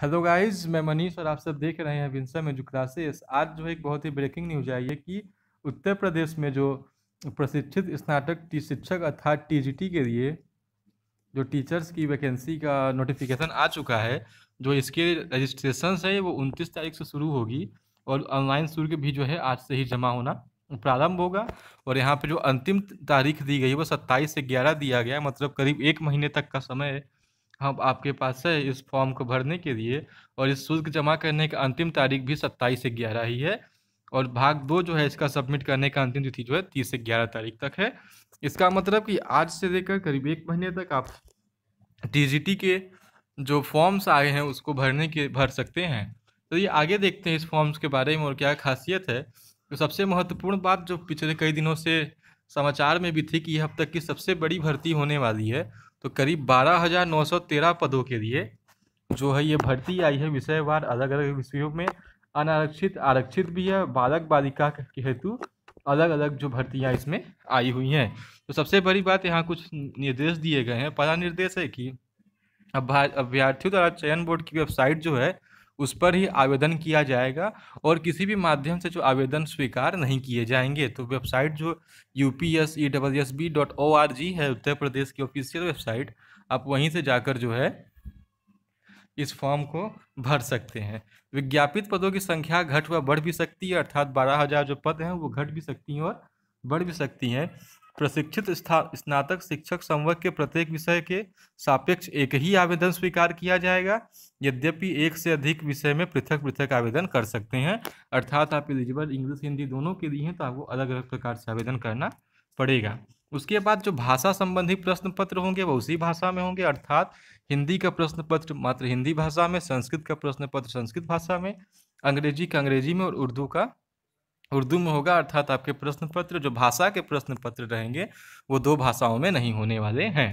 hello guys मैं मनीष और आप सब देख रहे हैं विंसा में जो क्लासेस आज जो है एक बहुत ही ब्रेकिंग न्यूज आई है कि उत्तर प्रदेश में जो प्रशिक्षित स्नातक टी शिक्षक अर्थात टीजीटी के लिए जो टीचर्स की वैकेंसी का नोटिफिकेशन आ चुका है जो इसके रजिस्ट्रेशन है वो उनतीस तारीख से शुरू होगी और ऑनलाइन शुल्क भी जो है आज से ही जमा होना प्रारंभ होगा और यहाँ पर जो अंतिम तारीख दी गई है वो सत्ताईस से ग्यारह दिया गया मतलब करीब एक महीने तक का समय हम हाँ, आपके पास है इस फॉर्म को भरने के लिए और इस शुल्क जमा करने का अंतिम तारीख भी सत्ताईस से ग्यारह ही है और भाग दो जो है इसका सबमिट करने का अंतिम तिथि जो है तीस से ग्यारह तारीख तक है इसका मतलब कि आज से लेकर करीब एक महीने तक आप टी के जो फॉर्म्स आए हैं उसको भरने के भर सकते हैं तो ये आगे देखते हैं इस फॉर्म्स के बारे में और क्या खासियत है तो सबसे महत्वपूर्ण बात जो पिछले कई दिनों से समाचार में भी थी कि यह अब तक की सबसे बड़ी भर्ती होने वाली है तो करीब बारह हज़ार नौ सौ तेरह पदों के लिए जो है ये भर्ती आई है विषयवार अलग अलग विषयों में अनारक्षित आरक्षित भी है बालक बालिका के हेतु अलग अलग जो भर्तियाँ इसमें आई हुई हैं तो सबसे बड़ी बात यहाँ कुछ निर्देश दिए गए हैं पहला निर्देश है कि अब अभ्यर्थियों द्वारा चयन बोर्ड की वेबसाइट जो है उस पर ही आवेदन किया जाएगा और किसी भी माध्यम से जो आवेदन स्वीकार नहीं किए जाएंगे तो वेबसाइट जो U P S E double S B dot O R G है उत्तर प्रदेश की ऑफिशियल वेबसाइट आप वहीं से जाकर जो है इस फॉर्म को भर सकते हैं विज्ञापित पदों की संख्या घट व बढ़ भी सकती है अर्थात बारह हज़ार जो पद हैं वो घट भी सकती हैं और बढ़ भी सकती हैं प्रशिक्षित स्नातक शिक्षक संवर्ग के प्रत्येक विषय के सापेक्ष एक ही आवेदन स्वीकार किया जाएगा यद्यपि एक से अधिक विषय में पृथक पृथक आवेदन कर सकते हैं अर्थात आप एलिजिबल इंग्लिश हिंदी दोनों के लिए हैं तो आपको अलग अलग प्रकार से आवेदन करना पड़ेगा उसके बाद जो भाषा संबंधी प्रश्न पत्र होंगे वह उसी भाषा में होंगे अर्थात हिंदी का प्रश्न पत्र मात्र हिंदी भाषा में संस्कृत का प्रश्न पत्र संस्कृत भाषा में अंग्रेजी का अंग्रेजी में और उर्दू का उर्दू में होगा अर्थात आपके प्रश्न पत्र जो भाषा के प्रश्न पत्र रहेंगे वो दो भाषाओं में नहीं होने वाले हैं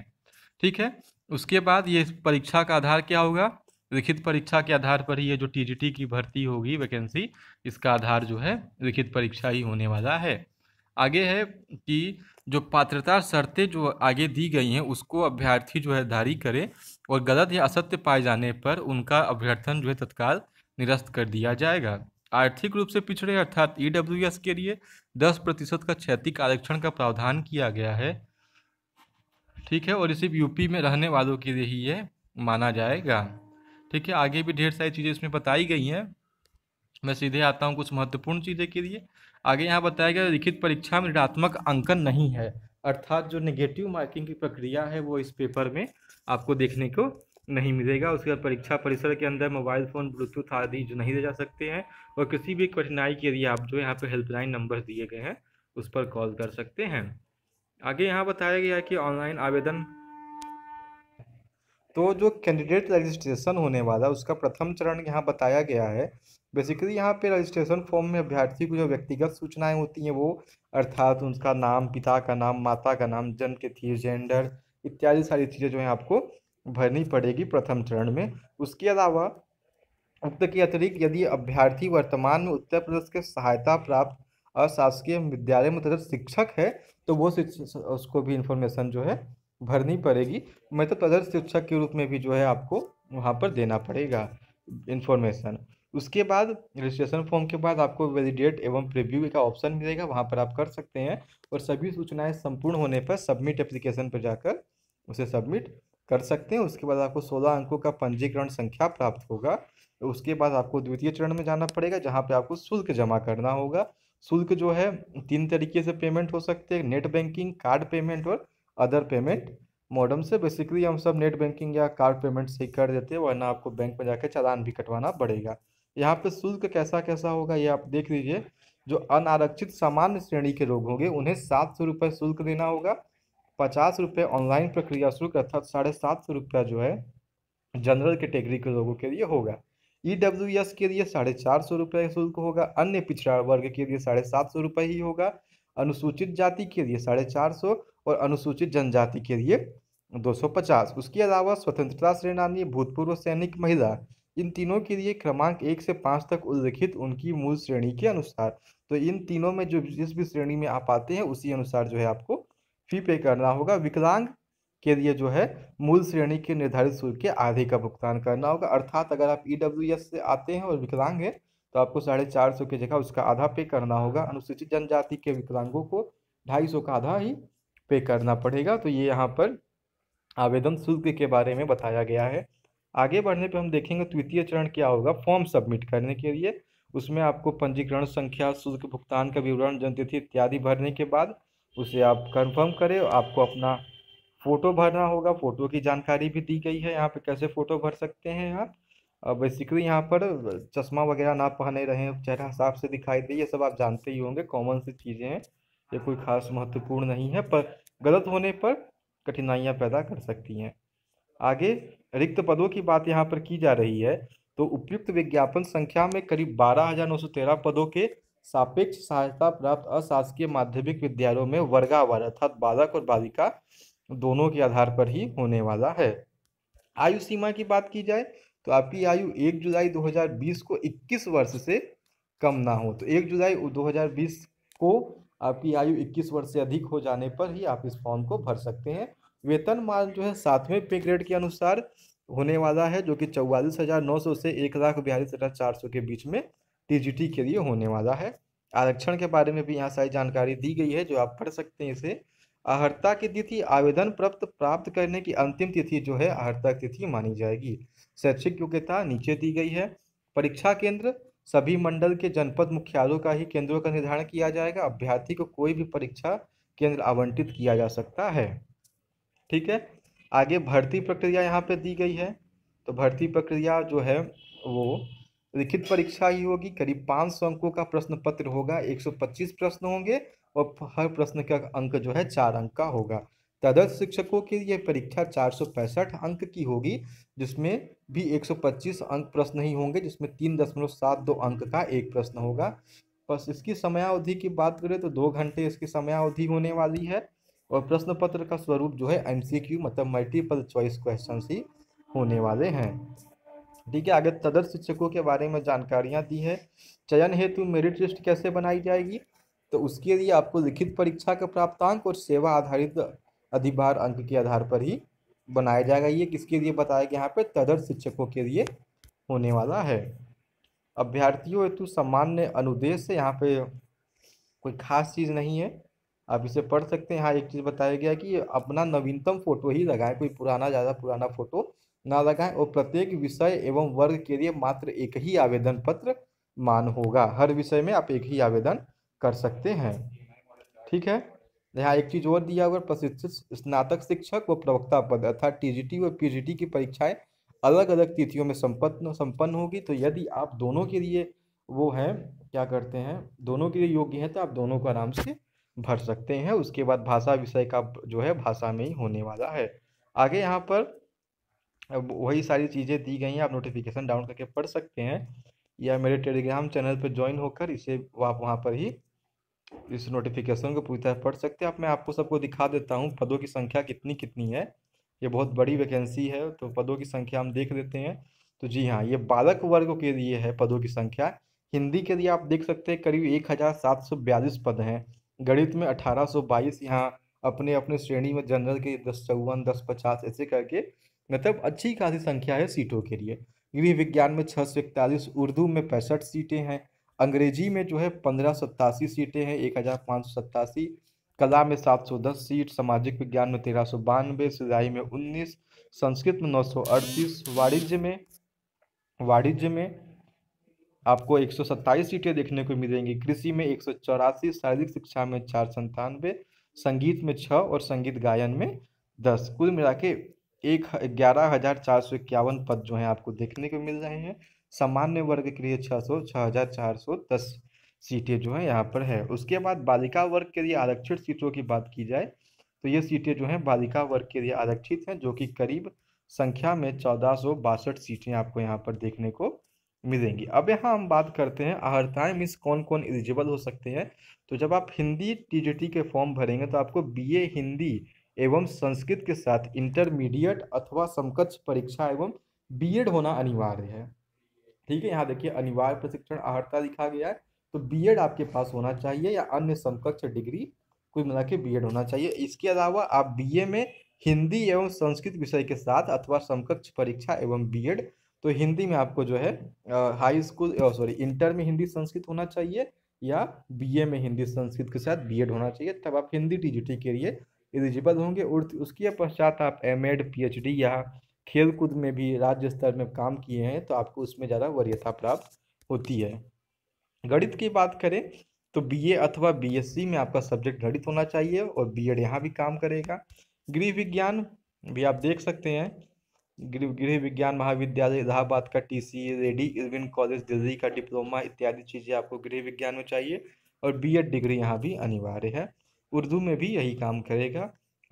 ठीक है उसके बाद ये परीक्षा का आधार क्या होगा लिखित परीक्षा के आधार पर ही ये जो टीजीटी की भर्ती होगी वैकेंसी इसका आधार जो है लिखित परीक्षा ही होने वाला है आगे है कि जो पात्रता शर्तें जो आगे दी गई हैं उसको अभ्यर्थी जो है धारी करे और गलत या असत्य पाए जाने पर उनका अभ्यर्थन जो है तत्काल निरस्त कर दिया जाएगा आर्थिक रूप से पिछड़े अर्थात ई e के लिए दस प्रतिशत का क्षैतिक आरक्षण का प्रावधान किया गया है ठीक है और ये सिर्फ यूपी में रहने वालों के लिए ही ये माना जाएगा ठीक है आगे भी ढेर सारी चीज़ें इसमें बताई गई हैं मैं सीधे आता हूँ कुछ महत्वपूर्ण चीज़ें के लिए आगे यहाँ बताया गया लिखित परीक्षा में ऋणात्मक अंकन नहीं है अर्थात जो नेगेटिव मार्किंग की प्रक्रिया है वो इस पेपर में आपको देखने को नहीं मिलेगा उसके बाद परीक्षा परिसर के अंदर मोबाइल फ़ोन ब्लूटूथ आदि जो नहीं ले जा सकते हैं और किसी भी कठिनाई के लिए आप जो यहाँ पर हेल्पलाइन नंबर दिए गए हैं उस पर कॉल कर सकते हैं आगे यहाँ बताया गया है कि ऑनलाइन आवेदन तो जो कैंडिडेट रजिस्ट्रेशन होने वाला उसका प्रथम चरण यहाँ बताया गया है बेसिकली यहाँ पे रजिस्ट्रेशन फॉर्म में अभ्यर्थी को जो व्यक्तिगत सूचनाएं होती हैं वो अर्थात उनका नाम पिता का नाम माता का नाम जन्म के तिथि जेंडर इत्यादि सारी चीज़ें जो है आपको भरनी पड़ेगी प्रथम चरण में उसके अलावा उक्त के अतिरिक्त यदि अभ्यर्थी वर्तमान में उत्तर प्रदेश के सहायता प्राप्त अशासकीय विद्यालय में तथा शिक्षक है तो वो उसको भी इन्फॉर्मेशन जो है भरनी पड़ेगी मैं तो तदर्थ शिक्षक के रूप में भी जो है आपको वहाँ पर देना पड़ेगा इन्फॉर्मेशन उसके बाद रजिस्ट्रेशन फॉर्म के बाद आपको वैलिडेट एवं प्रिव्यू का ऑप्शन मिलेगा वहाँ पर आप कर सकते हैं और सभी सूचनाएं संपूर्ण होने पर सबमिट एप्लीकेशन पर जाकर उसे सबमिट कर सकते हैं उसके बाद आपको सोलह अंकों का पंजीकरण संख्या प्राप्त होगा उसके बाद आपको द्वितीय चरण में जाना पड़ेगा जहाँ पे आपको शुल्क जमा करना होगा शुल्क जो है तीन तरीके से पेमेंट हो सकते हैं नेट बैंकिंग कार्ड पेमेंट और अदर पेमेंट मॉडर्म से बेसिकली हम सब नेट बैंकिंग या कार्ड पेमेंट से कर देते हैं वरना आपको बैंक में जाकर चालान भी कटवाना पड़ेगा यहाँ पे शुल्क कैसा कैसा होगा ये आप देख लीजिए जो अनारक्षित सामान्य श्रेणी के लोग होंगे उन्हें सात सौ रुपये शुल्क देना होगा पचास रुपये ऑनलाइन प्रक्रिया शुल्क अर्थात साढ़े सात सौ रुपया जो है जनरल कैटेगरी के लोगों के लिए होगा ई डब्ल्यू एस के लिए साढ़े चार सौ रुपये शुल्क होगा अन्य पिछड़ा वर्ग के लिए साढ़े सात सौ रुपये ही होगा अनुसूचित जाति के लिए साढ़े चार सौ और अनुसूचित जनजाति के लिए दो सौ पचास उसके अलावा स्वतंत्रता सेनानी भूतपूर्व सैनिक महिला इन तीनों के लिए क्रमांक एक से पाँच तक उल्लिखित उनकी मूल श्रेणी के अनुसार तो इन तीनों में जो जिस भी श्रेणी में आप आते हैं उसी अनुसार जो है आपको फी पे करना होगा विकलांग के लिए जो है मूल श्रेणी के निर्धारित शुल्क के आधे का भुगतान करना होगा अर्थात अगर आप ई e से आते हैं और विकलांग हैं तो आपको साढ़े चार सौ की जगह उसका आधा पे करना होगा अनुसूचित जनजाति के विकलांगों को ढाई सौ का आधा ही पे करना पड़ेगा तो ये यहाँ पर आवेदन शुल्क के बारे में बताया गया है आगे बढ़ने पर हम देखेंगे तृतीय चरण क्या होगा फॉर्म सबमिट करने के लिए उसमें आपको पंजीकरण संख्या शुल्क भुगतान का विवरण जनतिथि इत्यादि भरने के बाद उसे आप कंफर्म करें आपको अपना फ़ोटो भरना होगा फ़ोटो की जानकारी भी दी गई है यहाँ पे कैसे फ़ोटो भर सकते हैं आप बेसिकली यहाँ पर चश्मा वगैरह ना पहने रहे चेहरा साफ से दिखाई दे ये सब आप जानते ही होंगे कॉमन सी चीज़ें हैं ये कोई खास महत्वपूर्ण नहीं है पर गलत होने पर कठिनाइयाँ पैदा कर सकती हैं आगे रिक्त पदों की बात यहाँ पर की जा रही है तो उपयुक्त विज्ञापन संख्या में करीब बारह हज़ार नौ सौ तेरह पदों के सापेक्ष सहायता प्राप्त अशासकीय माध्यमिक विद्यालयों में वर्गावार अर्थात बालक और बालिका दोनों के आधार पर ही होने वाला है आयु सीमा की बात की जाए तो आपकी आयु 1 जुलाई 2020 को 21 वर्ष से कम ना हो तो 1 जुलाई 2020 को आपकी आयु 21 वर्ष से अधिक हो जाने पर ही आप इस फॉर्म को भर सकते हैं वेतन मान जो है सातवें पे ग्रेड के अनुसार होने वाला है जो कि चौवालीस हज़ार नौ सौ से एक लाख बयालीस हज़ार चार सौ के बीच में टीजीटी के लिए होने वाला है आरक्षण के बारे में भी यहाँ सारी जानकारी दी गई है जो आप पढ़ सकते हैं इसे अहर्ता की तिथि आवेदन प्राप्त प्राप्त करने की अंतिम तिथि जो है आहर्ता तिथि मानी जाएगी शैक्षिक योग्यता नीचे दी गई है परीक्षा केंद्र सभी मंडल के जनपद मुख्यालयों का ही केंद्रों का निर्धारण किया जाएगा अभ्यर्थी को कोई भी परीक्षा केंद्र आवंटित किया जा सकता है ठीक है आगे भर्ती प्रक्रिया यहाँ पे दी गई है तो भर्ती प्रक्रिया जो है वो लिखित परीक्षा ही होगी करीब पाँच सौ अंकों का प्रश्न पत्र होगा एक सौ पच्चीस प्रश्न होंगे और हर प्रश्न का अंक जो है चार अंक का होगा तदर्थ शिक्षकों के लिए परीक्षा चार सौ पैंसठ अंक की होगी जिसमें भी एक सौ पच्चीस अंक प्रश्न ही होंगे जिसमें तीन दशमलव सात दो अंक का एक प्रश्न होगा बस इसकी समयावधि की बात करें तो दो घंटे इसकी समयावधि होने वाली है और प्रश्न पत्र का स्वरूप जो है एम मतलब मल्टीपल चॉइस क्वेश्चन ही होने वाले हैं ठीक है आगे तदर्थ शिक्षकों के बारे में जानकारियाँ दी है चयन हेतु मेरिट लिस्ट कैसे बनाई जाएगी तो उसके लिए आपको लिखित परीक्षा का प्राप्तांक और सेवा आधारित अधिभार अंक के आधार पर ही बनाया जाएगा ये किसके लिए बताया गया यहाँ पे तदर्थ शिक्षकों के लिए होने वाला है अभ्यर्थियों हेतु सामान्य अनुदेश से यहाँ पे कोई खास चीज़ नहीं है आप इसे पढ़ सकते हैं यहाँ एक चीज़ बताया गया कि अपना नवीनतम फोटो ही लगाएं कोई पुराना ज़्यादा पुराना फोटो ना लगाएं और प्रत्येक विषय एवं वर्ग के लिए मात्र एक ही आवेदन पत्र मान होगा हर विषय में आप एक ही आवेदन कर सकते हैं ठीक है यहाँ एक चीज और दिया हुआ प्रशिक्षित स्नातक शिक्षक व प्रवक्ता पद अर्थात टी व टी की परीक्षाएं अलग अलग तिथियों में संपन्न संपन्न होगी तो यदि आप दोनों के लिए वो हैं क्या करते हैं दोनों के लिए योग्य हैं तो आप दोनों को आराम से भर सकते हैं उसके बाद भाषा विषय का जो है भाषा में ही होने वाला है आगे यहाँ पर अब वही सारी चीज़ें दी गई हैं आप नोटिफिकेशन डाउन करके पढ़ सकते हैं या मेरे टेलीग्राम चैनल पर ज्वाइन होकर इसे आप वहाँ पर ही इस नोटिफिकेशन को पूरी तरह पढ़ सकते हैं आप मैं आपको सबको दिखा देता हूँ पदों की संख्या कितनी कितनी है ये बहुत बड़ी वैकेंसी है तो पदों की संख्या हम देख लेते हैं तो जी हाँ ये बालक वर्ग के लिए है पदों की संख्या हिंदी के लिए आप देख सकते हैं करीब एक हज़ार सात सौ बयालीस पद हैं गणित में अठारह सौ बाईस यहाँ अपने अपने श्रेणी में जनरल के दस चौवन दस पचास ऐसे करके मतलब अच्छी खासी संख्या है सीटों के लिए गृह विज्ञान में छः सौ इकतालीस उर्दू में पैंसठ सीटें हैं अंग्रेजी में जो है पंद्रह सत्तासी सीटें हैं एक हज़ार पाँच सौ सत्तासी कला में सात सौ दस सीट सामाजिक विज्ञान में तेरह सौ बानवे सिलाई में उन्नीस संस्कृत में नौ सौ अड़तीस वाणिज्य में वाणिज्य में आपको एक सौ सत्ताईस सीटें देखने को मिलेंगी कृषि में एक सौ चौरासी शारीरिक शिक्षा में चार संतानवे संगीत में छः और संगीत गायन में दस कुल मिला के एक ग्यारह हज़ार चार सौ इक्यावन पद जो हैं आपको देखने को मिल रहे हैं सामान्य वर्ग के लिए छः सौ छः हज़ार चार सौ दस सीटें जो हैं यहाँ पर है उसके बाद बालिका वर्ग के लिए आरक्षित सीटों की बात की जाए तो ये सीटें जो हैं बालिका वर्ग के लिए आरक्षित हैं जो कि करीब संख्या में चौदह सौ बासठ सीटें आपको यहाँ पर देखने को मिलेंगी अब यहाँ हम बात करते हैं आहर्ताएँ मीन्स कौन कौन एलिजिबल हो सकते हैं तो जब आप हिंदी टी के फॉर्म भरेंगे तो आपको बीए हिंदी एवं संस्कृत के साथ इंटरमीडिएट अथवा समकक्ष परीक्षा एवं बीएड होना अनिवार्य है ठीक है यहाँ देखिए अनिवार्य प्रशिक्षण अर्हता लिखा गया है तो बीएड आपके पास होना चाहिए या अन्य समकक्ष डिग्री कोई मिला के बी होना चाहिए इसके अलावा आप बी में हिंदी एवं संस्कृत विषय के साथ अथवा समकक्ष परीक्षा एवं बी तो हिंदी में आपको जो है हाई स्कूल सॉरी इंटर में हिंदी संस्कृत होना चाहिए या बीए में हिंदी संस्कृत के साथ बीएड होना चाहिए तब आप हिंदी टीजीटी के लिए एलिजिबल होंगे और उसके पश्चात आप M Ed P H D या खेल कूद में भी राज्य स्तर में काम किए हैं तो आपको उसमें ज़्यादा वरीयता प्राप्त होती है गणित की बात करें तो बीए अथवा बीएससी में आपका सब्जेक्ट गणित होना चाहिए और बीएड यहाँ भी काम करेगा गृह विज्ञान भी आप देख सकते हैं गृह गृह विज्ञान महाविद्यालय इलाहाबाद का TC Lady Irwin College Delhi का डिप्लोमा इत्यादि चीज़ें आपको गृह विज्ञान में चाहिए और बीएड डिग्री यहाँ भी अनिवार्य है उर्दू में भी यही काम करेगा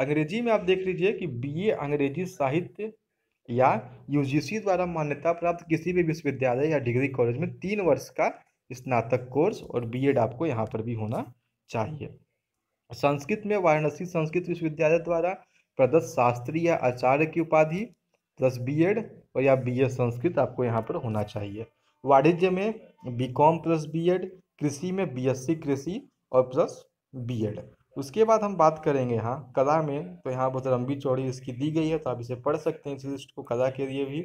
अंग्रेजी में आप देख लीजिए कि बीए अंग्रेजी साहित्य या यूजीसी द्वारा मान्यता प्राप्त किसी भी विश्वविद्यालय या डिग्री कॉलेज में तीन वर्ष का स्नातक कोर्स और बीएड आपको यहाँ पर भी होना चाहिए संस्कृत में वाराणसी संस्कृत विश्वविद्यालय द्वारा प्रदत्त शास्त्री या आचार्य की उपाधि प्लस एड और या बीए संस्कृत आपको यहाँ पर होना चाहिए वाणिज्य में कॉम प्लस एड कृषि में सी कृषि और प्लस बी एड उसके बाद हम बात करेंगे यहाँ कला में तो यहाँ बहुत लंबी चौड़ी इसकी दी गई है तो आप इसे पढ़ सकते हैं इस लिस्ट को कला के लिए भी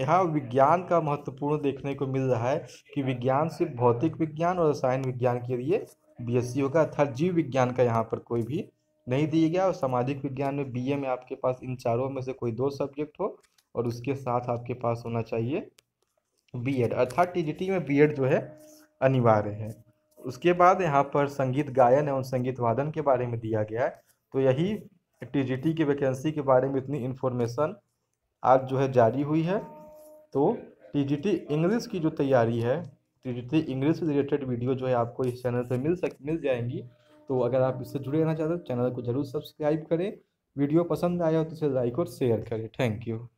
यहाँ विज्ञान का महत्वपूर्ण देखने को मिल रहा है कि विज्ञान सिर्फ भौतिक विज्ञान और रसायन विज्ञान के लिए बी एस सी होगा अर्थात जीव विज्ञान का यहाँ पर कोई भी नहीं दिया गया और सामाजिक विज्ञान में बी ए में आपके पास इन चारों में से कोई दो सब्जेक्ट हो और उसके साथ आपके पास होना चाहिए बी एड अर्थात टी टी में बी एड जो है अनिवार्य है उसके बाद यहाँ पर संगीत गायन एवं संगीत वादन के बारे में दिया गया है तो यही टी की वैकेंसी के बारे में इतनी इन्फॉर्मेशन आज जो है जारी हुई है तो टी इंग्लिश की जो तैयारी है टी इंग्लिश से रिलेटेड वीडियो जो है आपको इस चैनल पर मिल सक मिल जाएंगी तो अगर आप इससे जुड़े रहना चाहते हो तो चैनल को जरूर सब्सक्राइब करें वीडियो पसंद आया हो तो इसे लाइक और शेयर करें थैंक यू